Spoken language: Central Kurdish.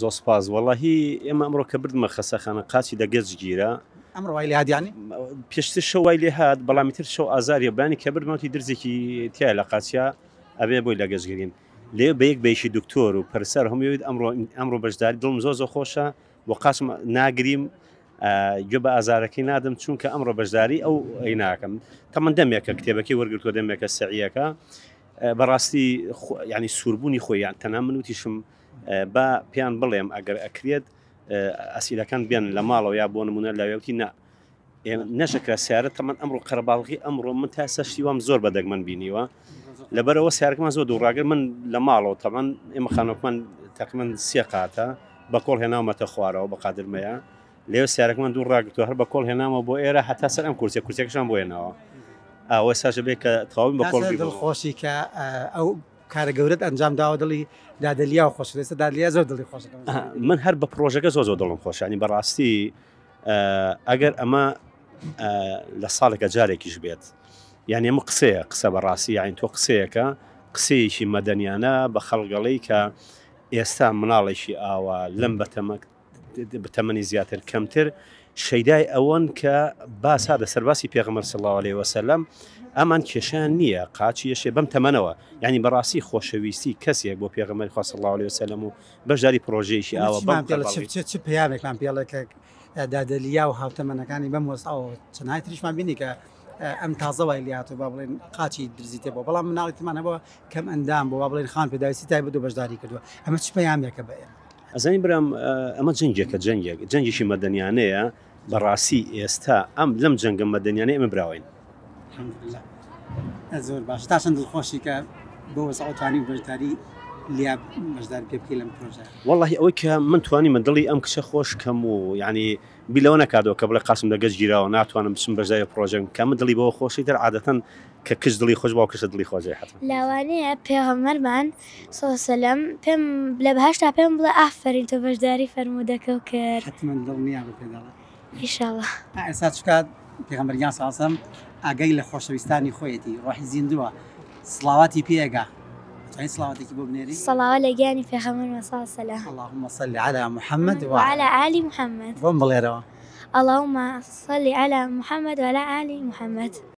زۆر سپاز وەڵهی ئێمە ئەمڕۆ کە بردمە خەسەخانە قاچی دەگەج گیرە ئەمڕ وای لادیانی پێشتر شەوای لێ هاات بەڵامی تر شەو ئازاریە بانی کە برمەوتی درزێکی تیا لە قاچیا ئەبێ بۆی لەگەشگرین لێ بەیەک بەیشی دکتۆر و پرسەر هەموویت ئەمڕۆ ئەمڕۆ بەشداری دڵم زۆ زۆ خۆشە بۆ قاسم ناگریم گوێ بە ئازارەکەی نادەم چونکە ئەمڕۆ بەشداری ئەو ئەیناکەم تەمە دەمێکە کتێبەکەی وەرگتۆ دەمێکە سەعیەکە بەڕاستی ینی سووربوونی خۆیان تەنام منوتیشم با پێیان بڵێم ئەگەر ئەکرێت ئەسیلەکان بێن لە ماڵەوە یا بۆ نمونە لەوێتی نە نەشەکە سیارە تەمەەن ئەمڕۆ قەرباڵغی ئەمڕۆ من تا سەشتیوام زۆر بەدەگ من بینیوە لەبەرەوە سیارکمان زۆر دووڕاگر من لە ماڵەوە تەمەەن ئێمە خانۆکمان تەقمن سێ قاتە بە کۆڵ هێناومەتە خوارەوە بە قادرمەیە لێو سیارەکمان دوو ڕاگرتو هەر بە کۆڵ هێنامەوە بۆ ئێرە هەتا سەر ئەم کورسە کورسێکشان بۆێنەوە ئەوە ساژە بێ کە تاوی بە کۆڵ دڵخۆشی کە ئەو کارە گەورەت ئەنجام داوە دڵی دادلیا و خۆش لێستا دادلیا زۆر دڵی خۆش من هەر بە پرۆژەکە زۆ زۆ دڵم خۆشانی بەڕاستی ئەگەر ئەمە لە ساڵێکە جارێکیش بێت یعنی ئەمە قسەیە قسە بەڕاستی یاین تۆ قسەیەکە قسەیەکی مەدەنیانە بە خەڵگەڵی کە ئێستا مناڵێکی ئاوە لەم بەتەمەک بتەمەنی زیاتر کەمتر شەیدای ئەوەن کە باسا دە سەرباسی پێغمەر سڵاوی وەسەلم ئەمان کێشیان نییە قاچی یەشێ بەم تەمەنەوە ینی بەڕاستی خۆشەویستی کەسێک بۆ پێغمەر خوا سڵاوی وسلم و بەشداری پرۆژێکی ئاوە پیاێکمان پێڵێک دادلیا و هاوتەمەنەکانی بەم وەستاەوە چنای تریشمان بینی کە ئەم تازەوای لیات و با بڵێن قاچی درزیتێ بۆ بەڵام مناڵیتمانەوە کەم ئەندام بۆ با بڵێن خان پێداویستی تای بۆ بەشداری کردووە ئەمە چ پەیامێکە بەێن ئەزانی برام ئەمە جەنجێکە جەنگێک جەنگیشی مەدەنیانەیە بەڕاستی ئێستا ئەم لەم جەنگە مەدەنیانە ئمە براوین زۆر باش تا چەند دڵخۆشی کە بۆ وەساوتانی بەشداری لێژدار پێ بکەی لەم پرۆژە وڵی ئەوەی کە من توانی مندڵی ئەم کچە خۆش کەم و ینی بیلەوە نکاتەوە کە بڵێ قاسم دەگەز گیرراوە ناتوانم بچم بەژای پرۆژم کە من دڵی بەوە خۆشی دەر عادەتەن کە کچ دڵی خۆش باو کشە دڵی خۆشی حات لاوانەیە پێغەمەرمان سۆسەلم پێم لە بەهشتا پێم بڵێ ئافرین تۆ بەشداری فەرمودەکە و کرد حتممە دڵ نیە بە پێداڵە ئیشاڵە ئاسا چکات پێغەمەریان ساسم ئاگەی لە خۆشەویستانی خۆیەتی ڕاحی زیندووە سڵاواتی پێگا تعين يعني صلواتك ابو بنيري الصلاه على جاني في خمر وصلاه السلام اللهم صل على محمد وعلى, وعلى ال محمد بوم بليرو اللهم صل على محمد وعلى ال محمد